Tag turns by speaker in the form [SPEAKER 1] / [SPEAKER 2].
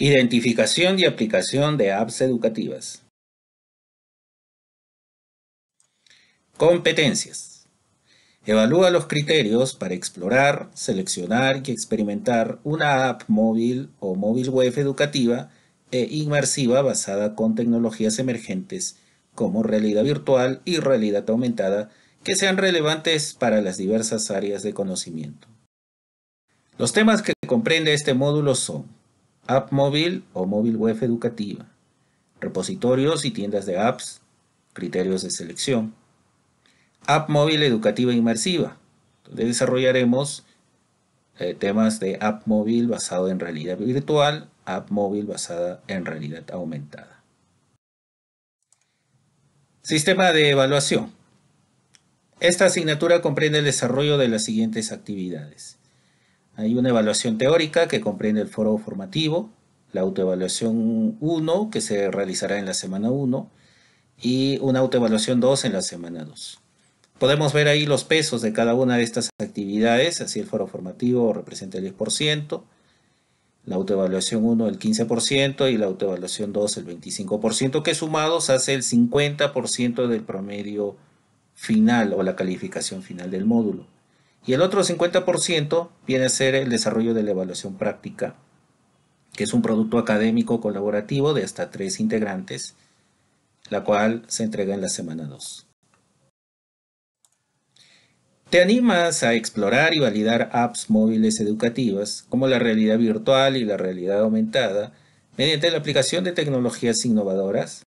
[SPEAKER 1] Identificación y aplicación de apps educativas. Competencias. Evalúa los criterios para explorar, seleccionar y experimentar una app móvil o móvil web educativa e inmersiva basada con tecnologías emergentes como realidad virtual y realidad aumentada que sean relevantes para las diversas áreas de conocimiento. Los temas que comprende este módulo son app móvil o móvil web educativa, repositorios y tiendas de apps, criterios de selección. App móvil educativa inmersiva, donde desarrollaremos eh, temas de app móvil basado en realidad virtual, app móvil basada en realidad aumentada. Sistema de evaluación. Esta asignatura comprende el desarrollo de las siguientes actividades. Hay una evaluación teórica que comprende el foro formativo, la autoevaluación 1 que se realizará en la semana 1 y una autoevaluación 2 en la semana 2. Podemos ver ahí los pesos de cada una de estas actividades, así el foro formativo representa el 10%, la autoevaluación 1 el 15% y la autoevaluación 2 el 25%, que sumados hace el 50% del promedio final o la calificación final del módulo. Y el otro 50% viene a ser el desarrollo de la evaluación práctica, que es un producto académico colaborativo de hasta tres integrantes, la cual se entrega en la semana 2. Te animas a explorar y validar apps móviles educativas como la realidad virtual y la realidad aumentada mediante la aplicación de tecnologías innovadoras